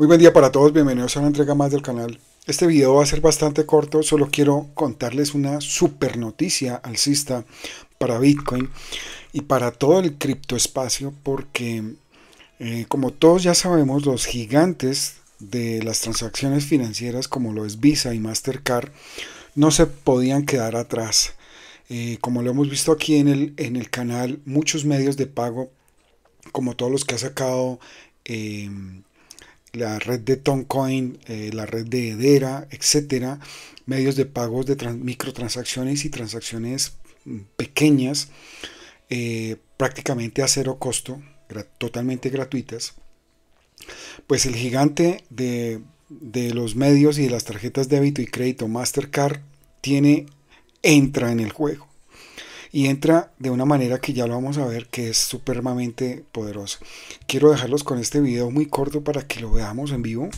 Muy buen día para todos, bienvenidos a una entrega más del canal. Este video va a ser bastante corto, solo quiero contarles una super noticia alcista para Bitcoin y para todo el criptoespacio porque eh, como todos ya sabemos los gigantes de las transacciones financieras como lo es Visa y Mastercard no se podían quedar atrás. Eh, como lo hemos visto aquí en el, en el canal, muchos medios de pago como todos los que ha sacado eh, la red de Toncoin, eh, la red de Edera, etcétera, medios de pagos de microtransacciones y transacciones mm, pequeñas, eh, prácticamente a cero costo, totalmente gratuitas, pues el gigante de, de los medios y de las tarjetas de débito y crédito Mastercard tiene, entra en el juego y entra de una manera que ya lo vamos a ver que es supremamente poderosa. Quiero dejarlos con este video muy corto para que lo veamos en vivo.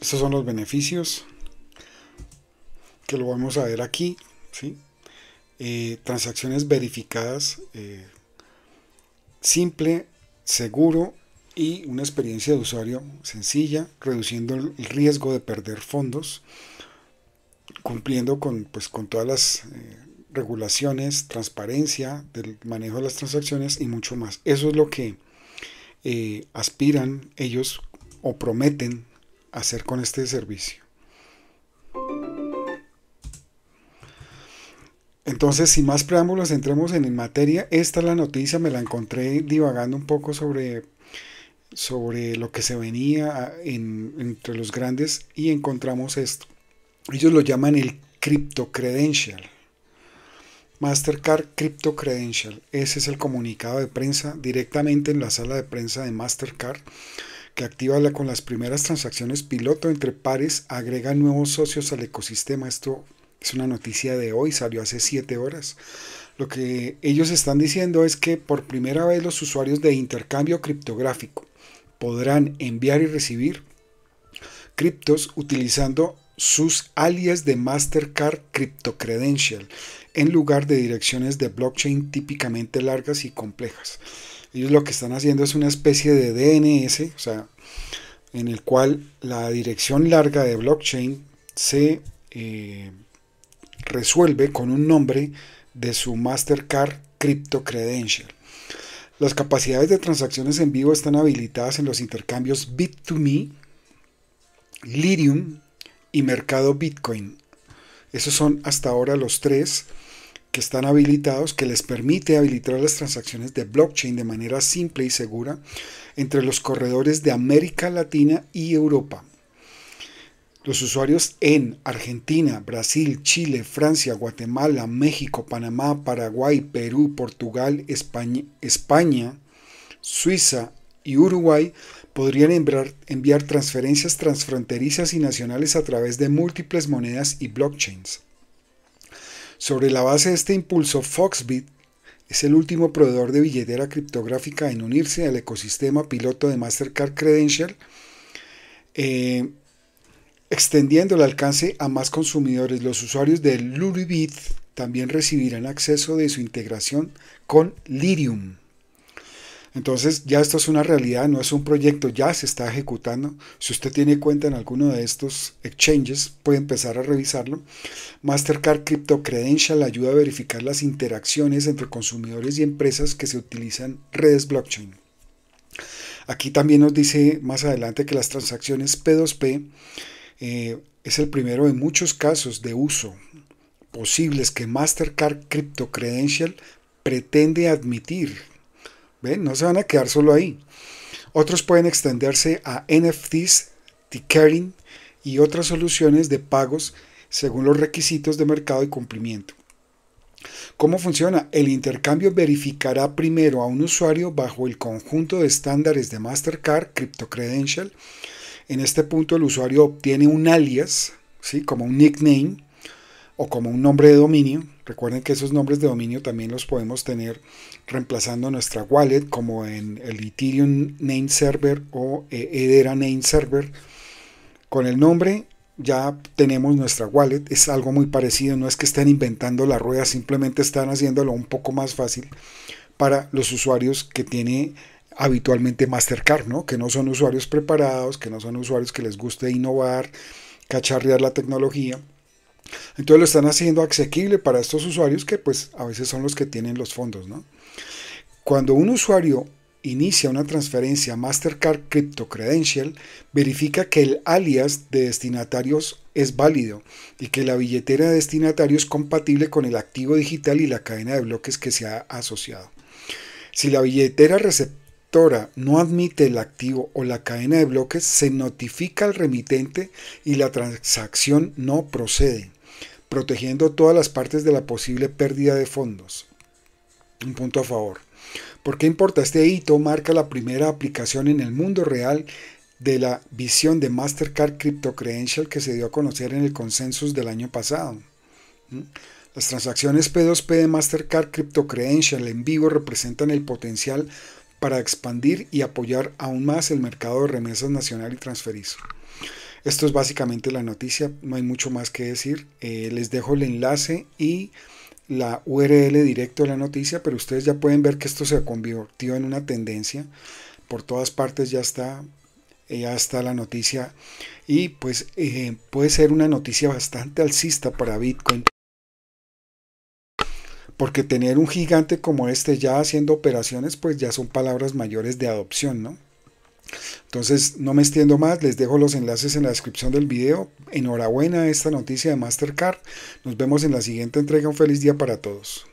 Estos son los beneficios que lo vamos a ver aquí. ¿sí? Eh, transacciones verificadas, eh, simple, seguro y una experiencia de usuario sencilla, reduciendo el riesgo de perder fondos, cumpliendo con, pues, con todas las eh, regulaciones, transparencia del manejo de las transacciones y mucho más. Eso es lo que aspiran ellos o prometen hacer con este servicio. Entonces, sin más preámbulos, entremos en materia. Esta es la noticia, me la encontré divagando un poco sobre, sobre lo que se venía entre los grandes y encontramos esto. Ellos lo llaman el Crypto Credential. Mastercard Crypto Credential. Ese es el comunicado de prensa directamente en la sala de prensa de Mastercard que activa la, con las primeras transacciones piloto entre pares, agrega nuevos socios al ecosistema. Esto es una noticia de hoy, salió hace 7 horas. Lo que ellos están diciendo es que por primera vez los usuarios de intercambio criptográfico podrán enviar y recibir criptos utilizando sus alias de Mastercard Crypto Credential en lugar de direcciones de blockchain típicamente largas y complejas. Ellos lo que están haciendo es una especie de DNS, o sea, en el cual la dirección larga de blockchain se eh, resuelve con un nombre de su Mastercard Crypto Credential. Las capacidades de transacciones en vivo están habilitadas en los intercambios Bit2Me, Lirium y Mercado Bitcoin. Esos son hasta ahora los tres que están habilitados, que les permite habilitar las transacciones de blockchain de manera simple y segura entre los corredores de América Latina y Europa. Los usuarios en Argentina, Brasil, Chile, Francia, Guatemala, México, Panamá, Paraguay, Perú, Portugal, España, Suiza y Uruguay podrían enviar transferencias transfronterizas y nacionales a través de múltiples monedas y blockchains. Sobre la base de este impulso, Foxbit es el último proveedor de billetera criptográfica en unirse al ecosistema piloto de Mastercard Credential, eh, extendiendo el alcance a más consumidores. Los usuarios de Luribit también recibirán acceso de su integración con Lirium. Entonces ya esto es una realidad, no es un proyecto, ya se está ejecutando. Si usted tiene cuenta en alguno de estos exchanges, puede empezar a revisarlo. Mastercard Crypto Credential ayuda a verificar las interacciones entre consumidores y empresas que se utilizan redes blockchain. Aquí también nos dice más adelante que las transacciones P2P eh, es el primero de muchos casos de uso posibles que Mastercard Crypto Credential pretende admitir no se van a quedar solo ahí. Otros pueden extenderse a NFTs, tickering y otras soluciones de pagos según los requisitos de mercado y cumplimiento. ¿Cómo funciona? El intercambio verificará primero a un usuario bajo el conjunto de estándares de Mastercard Crypto Credential. En este punto el usuario obtiene un alias, ¿sí? como un nickname, o como un nombre de dominio. Recuerden que esos nombres de dominio también los podemos tener reemplazando nuestra wallet como en el Ethereum Name Server o Edera eh, Name Server. Con el nombre ya tenemos nuestra wallet, es algo muy parecido, no es que estén inventando la rueda, simplemente están haciéndolo un poco más fácil para los usuarios que tiene habitualmente Mastercard, ¿no? que no son usuarios preparados, que no son usuarios que les guste innovar, cacharrear la tecnología. Entonces lo están haciendo asequible para estos usuarios que pues a veces son los que tienen los fondos. Cuando un usuario inicia una transferencia Mastercard Crypto Credential, verifica que el alias de destinatarios es válido y que la billetera de destinatarios es compatible con el activo digital y la cadena de bloques que se ha asociado. Si la billetera receptiva no admite el activo o la cadena de bloques, se notifica al remitente y la transacción no procede, protegiendo todas las partes de la posible pérdida de fondos. Un punto a favor. ¿Por qué importa? Este hito marca la primera aplicación en el mundo real de la visión de Mastercard Crypto que se dio a conocer en el consensus del año pasado. ¿Mm? Las transacciones P2P de Mastercard Crypto en vivo representan el potencial para expandir y apoyar aún más el mercado de remesas nacional y transferizo. Esto es básicamente la noticia, no hay mucho más que decir. Eh, les dejo el enlace y la URL directo de la noticia, pero ustedes ya pueden ver que esto se convirtió en una tendencia. Por todas partes ya está, eh, ya está la noticia y pues eh, puede ser una noticia bastante alcista para Bitcoin porque tener un gigante como este ya haciendo operaciones, pues ya son palabras mayores de adopción, ¿no? Entonces, no me extiendo más, les dejo los enlaces en la descripción del video. Enhorabuena a esta noticia de Mastercard. Nos vemos en la siguiente entrega. Un feliz día para todos.